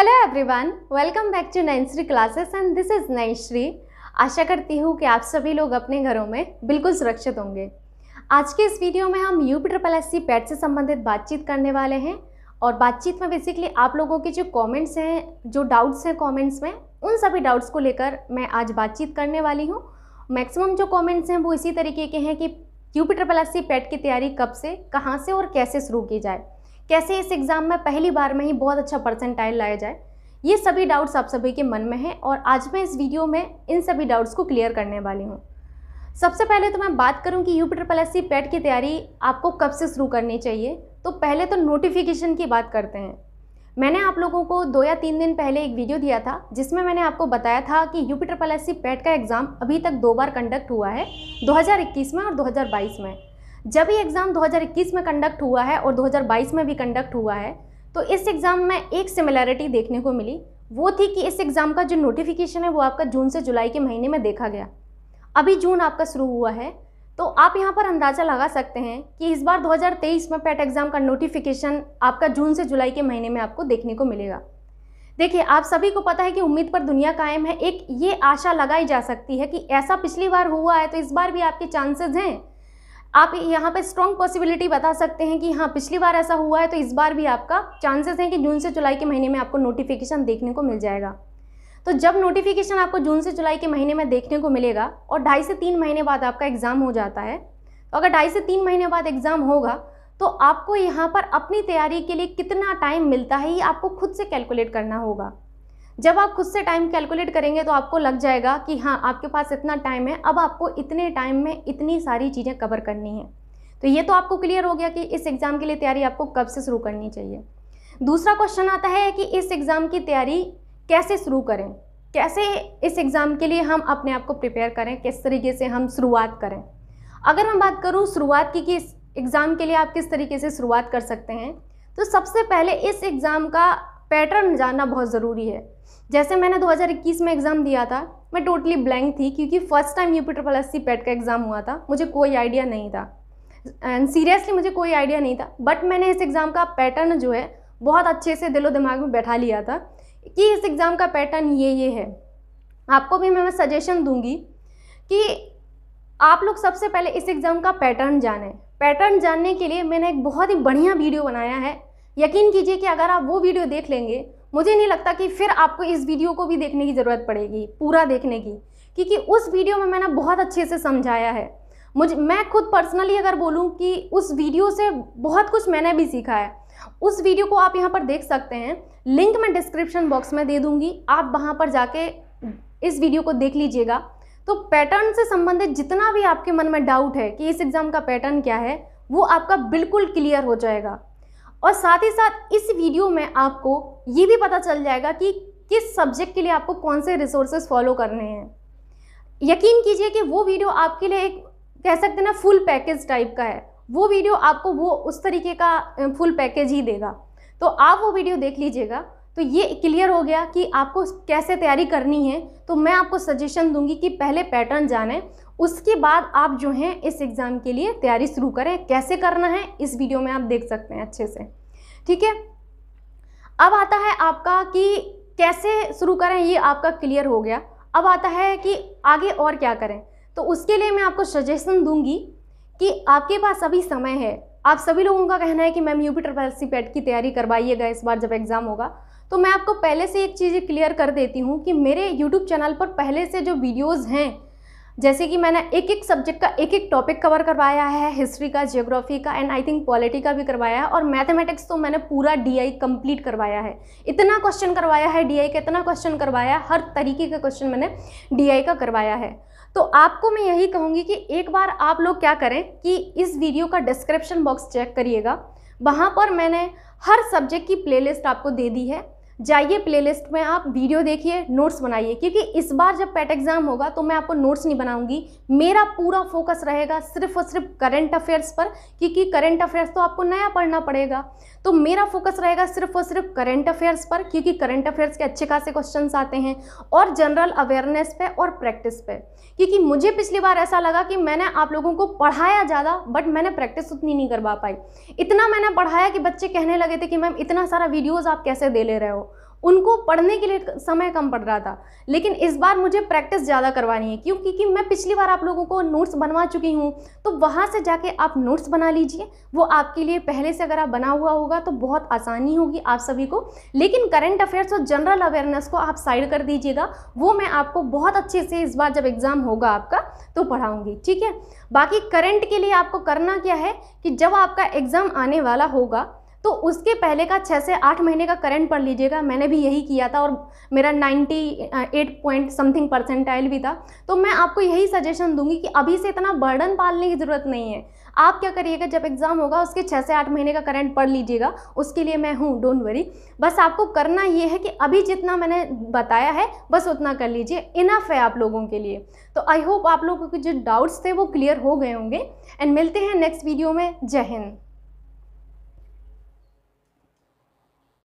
hello everyone welcome back to Nainshree classes and this is Nainshree आशा करती हूँ कि आप सभी लोग अपने घरों में बिल्कुल सुरक्षित होंगे आज के इस वीडियो में हम U P triple S C PET से संबंधित बातचीत करने वाले हैं और बातचीत में बेसिकली आप लोगों के जो कमेंट्स हैं जो डाउट्स हैं कॉमेंट्स में उन सभी डाउट्स को लेकर मैं आज बातचीत करने वाली हूँ मैक्सिमम जो कॉमेंट्स हैं वो इसी तरीके के हैं कि U P triple S C PET की तैयारी कब से कहाँ से और कैसे शुरू की जाए कैसे इस एग्ज़ाम में पहली बार में ही बहुत अच्छा परसेंटाइल लाया जाए ये सभी डाउट्स आप सभी के मन में हैं और आज मैं इस वीडियो में इन सभी डाउट्स को क्लियर करने वाली हूँ सबसे पहले तो मैं बात करूँ कि यूपीटर प्लस सी पैट की तैयारी आपको कब से शुरू करनी चाहिए तो पहले तो नोटिफिकेशन की बात करते हैं मैंने आप लोगों को दो या तीन दिन पहले एक वीडियो दिया था जिसमें मैंने आपको बताया था कि यूपीटर प्लस सी पैट का एग्ज़ाम अभी तक दो बार कंडक्ट हुआ है 2021 में और 2022 में जब ये एग्ज़ाम 2021 में कंडक्ट हुआ है और 2022 में भी कंडक्ट हुआ है तो इस एग्ज़ाम में एक सिमिलैरिटी देखने को मिली वो थी कि इस एग्ज़ाम का जो नोटिफिकेशन है वो आपका जून से जुलाई के महीने में देखा गया अभी जून आपका शुरू हुआ है तो आप यहाँ पर अंदाज़ा लगा सकते हैं कि इस बार 2023 में पेट एग्ज़ाम का नोटिफिकेशन आपका जून से जुलाई के महीने में आपको देखने को मिलेगा देखिए आप सभी को पता है कि उम्मीद पर दुनिया कायम है एक ये आशा लगाई जा सकती है कि ऐसा पिछली बार हुआ है तो इस बार भी आपके चांसेस हैं आप यहाँ पे स्ट्रॉन्ग पॉसिबिलिटी बता सकते हैं कि हाँ पिछली बार ऐसा हुआ है तो इस बार भी आपका चांसेस हैं कि जून से जुलाई के महीने में आपको नोटिफिकेशन देखने को मिल जाएगा तो जब नोटिफिकेशन आपको जून से जुलाई के महीने में देखने को मिलेगा और ढाई से तीन महीने बाद आपका एग्ज़ाम हो जाता है तो अगर ढाई से तीन महीने बाद एग्ज़ाम होगा तो आपको यहाँ पर अपनी तैयारी के लिए कितना टाइम मिलता है ये आपको खुद से कैलकुलेट करना होगा जब आप खुद से टाइम कैलकुलेट करेंगे तो आपको लग जाएगा कि हाँ आपके पास इतना टाइम है अब आपको इतने टाइम में इतनी सारी चीज़ें कवर करनी है तो ये तो आपको क्लियर हो गया कि इस एग्ज़ाम के लिए तैयारी आपको कब से शुरू करनी चाहिए दूसरा क्वेश्चन आता है कि इस एग्ज़ाम की तैयारी कैसे शुरू करें कैसे इस एग्ज़ाम के लिए हम अपने आप को प्रिपेयर करें किस तरीके से हम शुरुआत करें अगर मैं बात करूँ शुरुआत की कि इस एग्ज़ाम के लिए आप किस तरीके से शुरुआत कर सकते हैं तो सबसे पहले इस एग्ज़ाम का पैटर्न जानना बहुत ज़रूरी है जैसे मैंने 2021 में एग्ज़ाम दिया था मैं टोटली ब्लैंक थी क्योंकि first time UP triple S C PET का एग्ज़ाम हुआ था मुझे कोई आइडिया नहीं था एंड सीरियसली मुझे कोई आइडिया नहीं था बट मैंने इस एग्ज़ाम का पैटर्न जो है बहुत अच्छे से दिलो दिमाग में बैठा लिया था कि इस एग्ज़ाम का पैटर्न ये ये है आपको भी मैं सजेशन दूंगी कि आप लोग सबसे पहले इस एग्ज़ाम का पैटर्न जानें पैटर्न जानने के लिए मैंने एक बहुत ही बढ़िया वीडियो बनाया है यकीन कीजिए कि अगर आप वो वीडियो देख लेंगे मुझे नहीं लगता कि फिर आपको इस वीडियो को भी देखने की ज़रूरत पड़ेगी पूरा देखने की क्योंकि उस वीडियो में मैंने बहुत अच्छे से समझाया है मुझे मैं खुद पर्सनली अगर बोलूँ कि उस वीडियो से बहुत कुछ मैंने भी सीखा है उस वीडियो को आप यहाँ पर देख सकते हैं लिंक मैं डिस्क्रिप्शन बॉक्स में दे दूँगी आप वहाँ पर जाके इस वीडियो को देख लीजिएगा तो पैटर्न से संबंधित जितना भी आपके मन में डाउट है कि इस एग्ज़ाम का पैटर्न क्या है वो आपका बिल्कुल क्लियर हो जाएगा और साथ ही साथ इस वीडियो में आपको ये भी पता चल जाएगा कि किस सब्जेक्ट के लिए आपको कौन से रिसोर्सेज फॉलो करने हैं यकीन कीजिए कि वो वीडियो आपके लिए एक कह सकते हैं ना फुल पैकेज टाइप का है वो वीडियो आपको वो उस तरीके का फुल पैकेज ही देगा तो आप वो वीडियो देख लीजिएगा तो ये क्लियर हो गया कि आपको कैसे तैयारी करनी है तो मैं आपको सजेशन दूंगी कि पहले पैटर्न जानें उसके बाद आप जो हैं इस एग्ज़ाम के लिए तैयारी शुरू करें कैसे करना है इस वीडियो में आप देख सकते हैं अच्छे से ठीक है अब आता है आपका कि कैसे शुरू करें ये आपका क्लियर हो गया अब आता है कि आगे और क्या करें तो उसके लिए मैं आपको सजेशन दूंगी कि आपके पास अभी समय है आप सभी लोगों का कहना है कि ma'am U P C PET की तैयारी करवाइएगा इस बार जब एग्ज़ाम होगा तो मैं आपको पहले से एक चीज़ क्लियर कर देती हूँ कि मेरे यूट्यूब चैनल पर पहले से जो वीडियोज़ हैं जैसे कि मैंने एक एक सब्जेक्ट का एक एक टॉपिक कवर करवाया है हिस्ट्री का जियोग्राफी का एंड आई थिंक पॉलिटी का भी करवाया है और मैथमेटिक्स तो मैंने पूरा डीआई कंप्लीट करवाया है इतना क्वेश्चन करवाया है डीआई का इतना क्वेश्चन करवाया है हर तरीके का क्वेश्चन मैंने डीआई का करवाया है तो आपको मैं यही कहूँगी कि एक बार आप लोग क्या करें कि इस वीडियो का डिस्क्रिप्शन बॉक्स चेक करिएगा वहाँ पर मैंने हर सब्जेक्ट की प्लेलिस्ट आपको दे दी है जाइए प्लेलिस्ट में आप वीडियो देखिए नोट्स बनाइए क्योंकि इस बार जब पेट एग्ज़ाम होगा तो मैं आपको नोट्स नहीं बनाऊंगी मेरा पूरा फोकस रहेगा सिर्फ और सिर्फ करंट अफेयर्स पर क्योंकि करंट अफेयर्स तो आपको नया पढ़ना पड़ेगा तो मेरा फोकस रहेगा सिर्फ और सिर्फ करंट अफेयर्स पर क्योंकि करंट अफेयर्स के अच्छे खासे क्वेश्चन आते हैं और जनरल अवेयरनेस पे और प्रैक्टिस पे क्योंकि मुझे पिछली बार ऐसा लगा कि मैंने आप लोगों को पढ़ाया ज़्यादा बट मैंने प्रैक्टिस उतनी नहीं करवा पाई इतना मैंने पढ़ाया कि बच्चे कहने लगे थे कि मैम इतना सारा वीडियोज़ आप कैसे दे ले रहे हो उनको पढ़ने के लिए समय कम पड़ रहा था लेकिन इस बार मुझे प्रैक्टिस ज़्यादा करवानी है क्यों क्योंकि मैं पिछली बार आप लोगों को नोट्स बनवा चुकी हूँ तो वहाँ से जाके आप नोट्स बना लीजिए वो आपके लिए पहले से अगर आप बना हुआ होगा तो बहुत आसानी होगी आप सभी को लेकिन करंट अफेयर्स और जनरल अवेयरनेस को आप साइड कर दीजिएगा वो मैं आपको बहुत अच्छे से इस बार जब एग्ज़ाम होगा आपका तो पढ़ाऊँगी ठीक है बाकी करंट के लिए आपको करना क्या है कि जब आपका एग्ज़ाम आने वाला होगा तो उसके पहले का छः से आठ महीने का करंट पढ़ लीजिएगा मैंने भी यही किया था और मेरा ninety eight point something percentile भी था तो मैं आपको यही सजेशन दूंगी कि अभी से इतना बर्डन पालने की ज़रूरत नहीं है आप क्या करिएगा जब एग्ज़ाम होगा उसके छः से आठ महीने का करंट पढ़ लीजिएगा उसके लिए मैं हूँ डोंट वरी बस आपको करना ये है कि अभी जितना मैंने बताया है बस उतना कर लीजिए इनफ है आप लोगों के लिए तो आई होप आप लोगों के जो डाउट्स थे वो क्लियर हो गए होंगे एंड मिलते हैं नेक्स्ट वीडियो में जय हिंद